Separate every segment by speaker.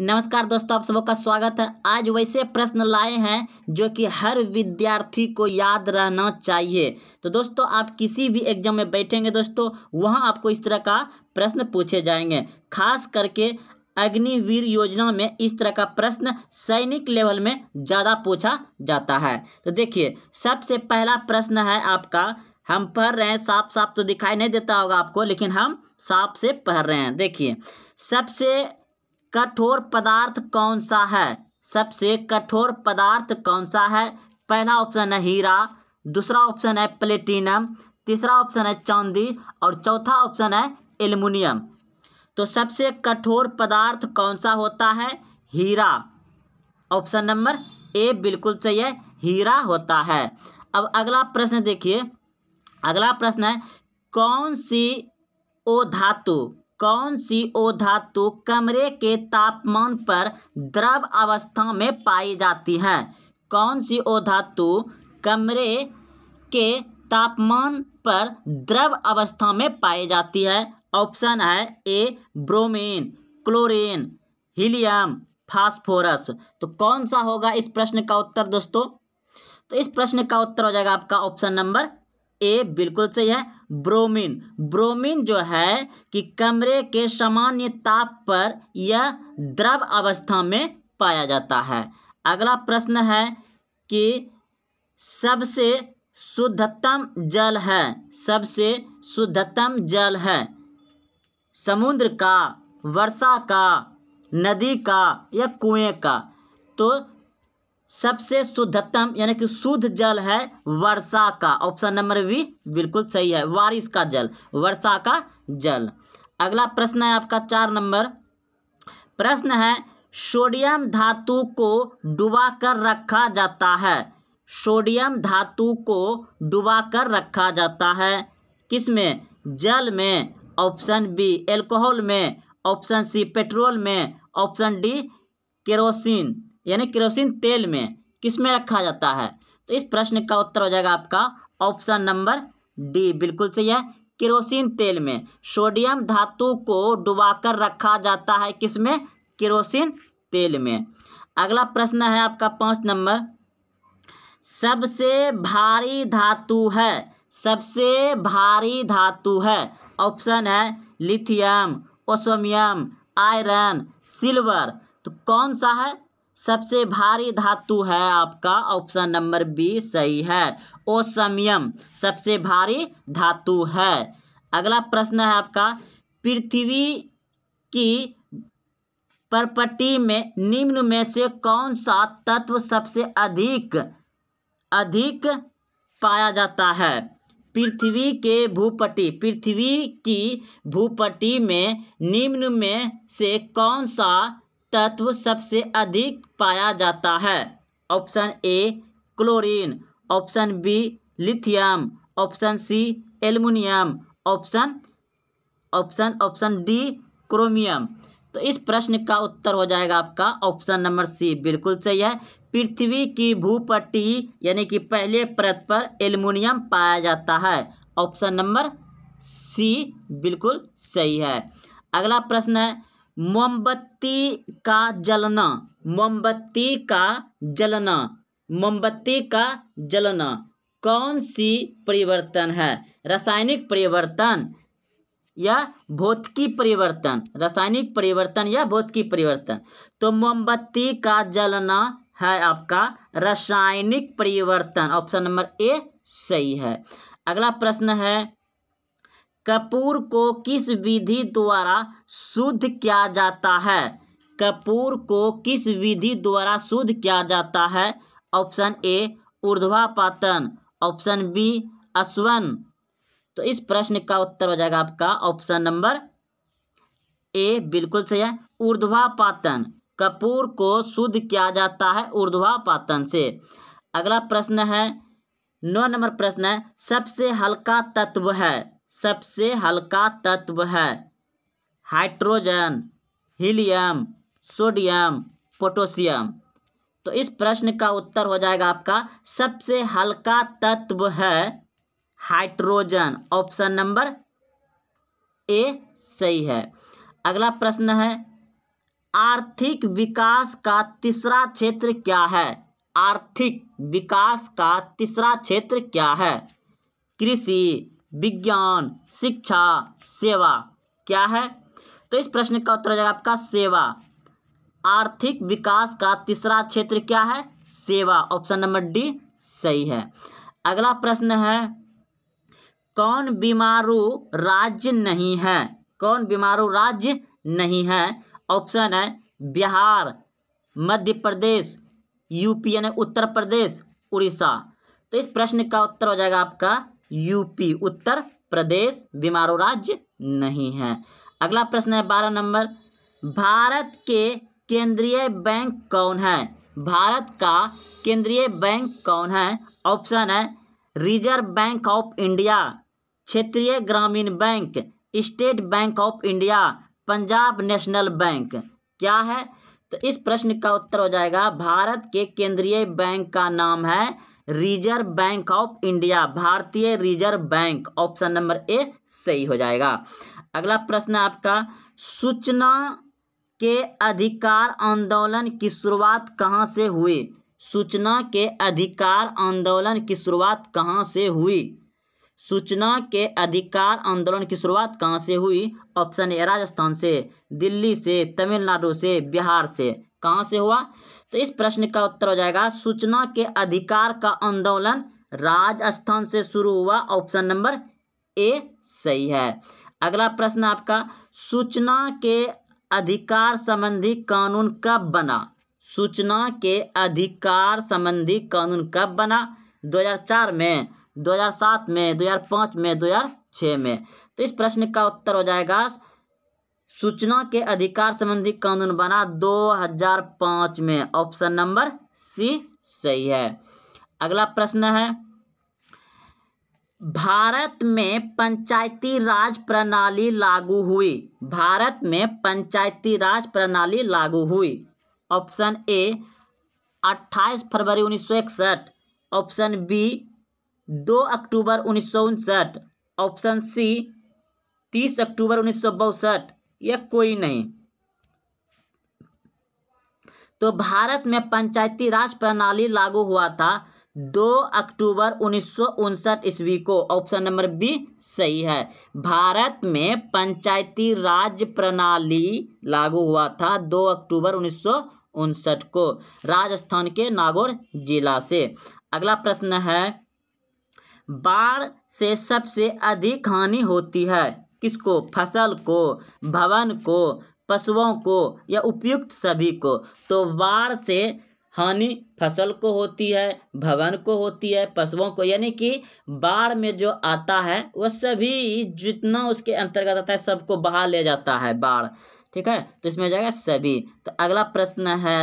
Speaker 1: नमस्कार दोस्तों आप सबका स्वागत है आज वैसे प्रश्न लाए हैं जो कि हर विद्यार्थी को याद रहना चाहिए तो दोस्तों आप किसी भी एग्जाम में बैठेंगे दोस्तों वहां आपको इस तरह का प्रश्न पूछे जाएंगे खास करके अग्निवीर योजना में इस तरह का प्रश्न सैनिक लेवल में ज़्यादा पूछा जाता है तो देखिए सबसे पहला प्रश्न है आपका हम पढ़ रहे हैं साफ साफ तो दिखाई नहीं देता होगा आपको लेकिन हम साफ से पढ़ रहे हैं देखिए सबसे कठोर पदार्थ कौन सा है सबसे कठोर पदार्थ कौन सा है पहला ऑप्शन है हीरा दूसरा ऑप्शन है प्लेटिनम तीसरा ऑप्शन है चांदी और चौथा ऑप्शन है एल्युमिनियम तो सबसे कठोर पदार्थ कौन सा होता है हीरा ऑप्शन नंबर ए बिल्कुल सही है हीरा होता है अब अगला प्रश्न देखिए अगला प्रश्न है कौन सी ओ धातु कौन सी ओ धातु कमरे के तापमान पर द्रव अवस्था में पाई जाती है कौन सी ओ धातु कमरे के तापमान पर द्रव अवस्था में पाई जाती है ऑप्शन है A bromine chlorine helium phosphorus तो कौन सा होगा इस प्रश्न का उत्तर दोस्तों तो इस प्रश्न का उत्तर हो जाएगा आपका ऑप्शन नंबर ए बिल्कुल सही है ब्रोमीन ब्रोमीन जो है कि कमरे के सामान्य ताप पर यह द्रव अवस्था में पाया जाता है अगला प्रश्न है कि सबसे शुद्धतम जल है सबसे शुद्धतम जल है समुद्र का वर्षा का नदी का या कुएं का तो सबसे शुद्धतम यानी कि शुद्ध जल है वर्षा का ऑप्शन नंबर बी बिल्कुल सही है बारिश का जल वर्षा का जल अगला प्रश्न है आपका चार नंबर प्रश्न है सोडियम धातु को डुबा कर रखा जाता है सोडियम धातु को डुबा कर रखा जाता है किसमें जल में ऑप्शन बी एल्कोहल में ऑप्शन सी पेट्रोल में ऑप्शन डी केरोसिन यानी किरोसिन तेल में किस में रखा जाता है तो इस प्रश्न का उत्तर हो जाएगा आपका ऑप्शन नंबर डी बिल्कुल सही है किरोसिन तेल में सोडियम धातु को डुबाकर रखा जाता है किस में तेल में अगला प्रश्न है आपका पाँच नंबर सबसे भारी धातु है सबसे भारी धातु है ऑप्शन है लिथियम ओसोमियम आयरन सिल्वर तो कौन सा है सबसे भारी धातु है आपका ऑप्शन नंबर बी सही है ओसमियम सबसे भारी धातु है अगला प्रश्न है आपका पृथ्वी की प्रपट्टी में निम्न में से कौन सा तत्व सबसे अधिक अधिक पाया जाता है पृथ्वी के भूपट्टी पृथ्वी की भूपट्टी में निम्न में से कौन सा तत्व सबसे अधिक पाया जाता है option A chlorine option B lithium option C aluminium option option option D chromium तो इस प्रश्न का उत्तर हो जाएगा आपका ऑप्शन नंबर सी बिल्कुल सही है पृथ्वी की भूपट्टी यानी कि पहले परत पर एल्युमिनियम पाया जाता है ऑप्शन नंबर सी बिल्कुल सही है अगला प्रश्न है मोमबत्ती का जलना मोमबत्ती का जलना मोमबत्ती का जलना कौन सी परिवर्तन है रासायनिक परिवर्तन या भौतिकी परिवर्तन रासायनिक परिवर्तन या भौतिकी परिवर्तन तो मोमबत्ती का जलना है आपका रासायनिक परिवर्तन ऑप्शन नंबर ए सही है अगला प्रश्न है कपूर को किस विधि द्वारा शुद्ध किया जाता है कपूर को किस विधि द्वारा शुद्ध किया जाता है ऑप्शन ए ऊर्ध्वापातन ऑप्शन बी अश्वन तो इस प्रश्न का उत्तर हो जाएगा आपका ऑप्शन नंबर ए बिल्कुल सही है ऊर्ध्वापातन कपूर को शुद्ध किया जाता है ऊर्ध्वापातन से अगला प्रश्न है नौ नंबर प्रश्न है सबसे हल्का तत्व है सबसे हल्का तत्व है हाइड्रोजन हीलियम सोडियम पोटोशियम तो इस प्रश्न का उत्तर हो जाएगा आपका सबसे हल्का तत्व है हाइड्रोजन ऑप्शन नंबर ए सही है अगला प्रश्न है आर्थिक विकास का तीसरा क्षेत्र क्या है आर्थिक विकास का तीसरा क्षेत्र क्या है कृषि विज्ञान शिक्षा सेवा क्या है तो इस प्रश्न का उत्तर हो जाएगा आपका सेवा आर्थिक विकास का तीसरा क्षेत्र क्या है सेवा ऑप्शन नंबर डी सही है अगला प्रश्न है कौन बीमारू राज्य नहीं है कौन बीमारू राज्य नहीं है ऑप्शन है बिहार मध्य प्रदेश यूपी यानी उत्तर प्रदेश उड़ीसा तो इस प्रश्न का उत्तर हो जाएगा आपका यूपी उत्तर प्रदेश बीमारू राज्य नहीं है अगला प्रश्न है बारह नंबर भारत के केंद्रीय बैंक कौन है भारत का केंद्रीय बैंक कौन है ऑप्शन है रिजर्व बैंक ऑफ इंडिया क्षेत्रीय ग्रामीण bank State Bank of India Punjab National Bank क्या है तो इस प्रश्न का उत्तर हो जाएगा भारत के केंद्रीय बैंक का नाम है रिजर्व बैंक ऑफ इंडिया भारतीय reserve bank option number A सही हो जाएगा अगला प्रश्न आपका सूचना के अधिकार आंदोलन की शुरुआत कहाँ से हुई सूचना के अधिकार आंदोलन की शुरुआत कहाँ से हुई सूचना के अधिकार आंदोलन की शुरुआत कहाँ से हुई ऑप्शन ए राजस्थान से दिल्ली से तमिलनाडु से बिहार से कहाँ से हुआ तो इस प्रश्न का उत्तर हो जाएगा सूचना के अधिकार का आंदोलन राजस्थान से शुरू हुआ ऑप्शन नंबर ए सही है अगला प्रश्न आपका सूचना के अधिकार संबंधी कानून कब बना सूचना के अधिकार संबंधी कानून कब बना 2004 में 2007 में 2005 में 2006 में तो इस प्रश्न का उत्तर हो जाएगा सूचना के अधिकार संबंधी कानून बना 2005 में ऑप्शन नंबर सी सही है अगला प्रश्न है भारत में पंचायती राज प्रणाली लागू हुई भारत में पंचायती राज प्रणाली लागू हुई ऑप्शन ए 28 फरवरी उन्नीस ऑप्शन बी 2 अक्टूबर उन्नीस ऑप्शन सी 30 अक्टूबर उन्नीस या कोई नहीं तो भारत में पंचायती राज प्रणाली लागू हुआ था 2 अक्टूबर उन्नीस ईस्वी को ऑप्शन नंबर बी सही है भारत में पंचायती राज प्रणाली लागू हुआ था 2 अक्टूबर उन्नीस को राजस्थान के नागौर जिला से अगला प्रश्न है बाढ़ से सबसे अधिक हानि होती है किसको फसल को भवन को पशुओं को या उपयुक्त सभी को तो बाढ़ से हानि फसल को होती है भवन को होती है पशुओं को यानी कि बाढ़ में जो आता है वह सभी जितना उसके अंतर्गत आता है सबको बहा ले जाता है बाढ़ ठीक है तो इसमें जाएगा सभी तो अगला प्रश्न है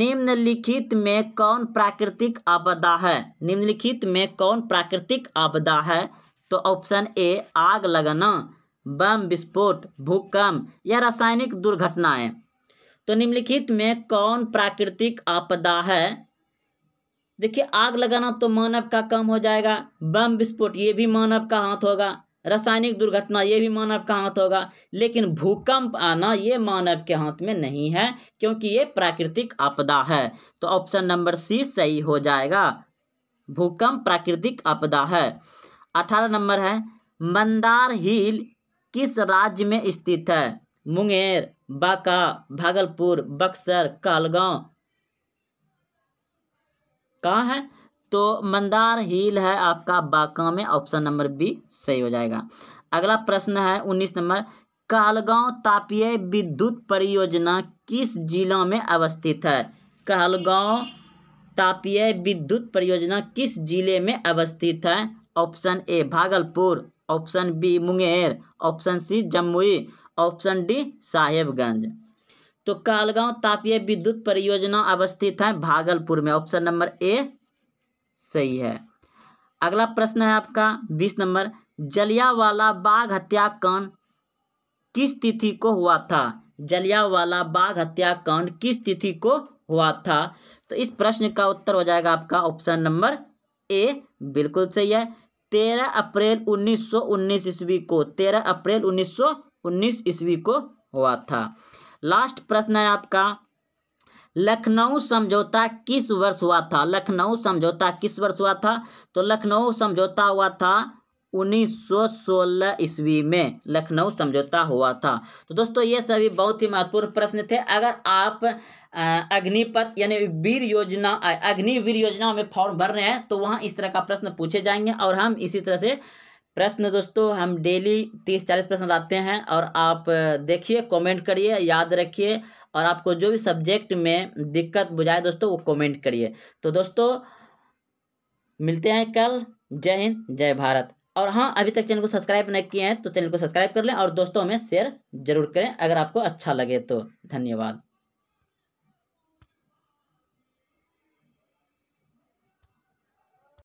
Speaker 1: निम्नलिखित में कौन प्राकृतिक आपदा है निम्नलिखित में कौन प्राकृतिक आपदा है तो ऑप्शन ए आग लगना बम विस्फोट भूकंप यह रासायनिक दुर्घटनाएं तो निम्नलिखित में कौन प्राकृतिक आपदा है देखिए आग लगाना तो मानव का काम हो जाएगा बम विस्फोट ये भी मानव का हाथ होगा रासायनिक दुर्घटना ये भी मानव का हाथ होगा लेकिन भूकंप आना ये मानव के हाथ में नहीं है क्योंकि ये प्राकृतिक आपदा है तो ऑप्शन नंबर सी सही हो जाएगा भूकंप प्राकृतिक आपदा है अठारह नंबर है मंदार हिल किस राज्य में स्थित है मुंगेर बांका भागलपुर बक्सर कहलगांव कहाँ है तो मंदार हिल है आपका बांका में ऑप्शन नंबर बी सही हो जाएगा अगला प्रश्न है उन्नीस नंबर कहलगांव तापीय विद्युत परियोजना किस जिला में अवस्थित है कहलगांव तापीय विद्युत परियोजना किस जिले में अवस्थित है option A Bhagalpur option B Munger option C Jamui option D Sahebganj तो कालगांव तापीय विद्युत परियोजना अवस्थित है भागलपुर में ऑप्शन नंबर ए सही है अगला प्रश्न है आपका बीस नंबर जलियावाला बाघ हत्याकांड किस तिथि को हुआ था जलियावाला बाघ हत्याकांड किस तिथि को हुआ था तो इस प्रश्न का उत्तर हो जाएगा आपका ऑप्शन नंबर ए बिल्कुल सही है तेरह अप्रैल 1919 ईस्वी को तेरह अप्रैल 1919 ईस्वी को हुआ था लास्ट प्रश्न है आपका लखनऊ समझौता किस वर्ष हुआ था लखनऊ समझौता किस वर्ष हुआ था तो लखनऊ समझौता हुआ था 1916 ईस्वी में लखनऊ समझौता हुआ था तो दोस्तों ये सभी बहुत ही महत्वपूर्ण प्रश्न थे अगर आप अग्निपथ यानी वीर योजना अग्निवीर योजना में फॉर्म भर रहे हैं तो वहाँ इस तरह का प्रश्न पूछे जाएंगे और हम इसी तरह से प्रश्न दोस्तों हम डेली तीस चालीस प्रश्न लाते हैं और आप देखिए कमेंट करिए याद रखिए और आपको जो भी सब्जेक्ट में दिक्कत बुझाए दोस्तों वो कमेंट करिए तो दोस्तों मिलते हैं कल जय हिंद जय भारत और हाँ अभी तक चैनल को सब्सक्राइब नहीं किए हैं तो चैनल को सब्सक्राइब कर लें और दोस्तों में शेयर जरूर करें अगर आपको अच्छा लगे तो धन्यवाद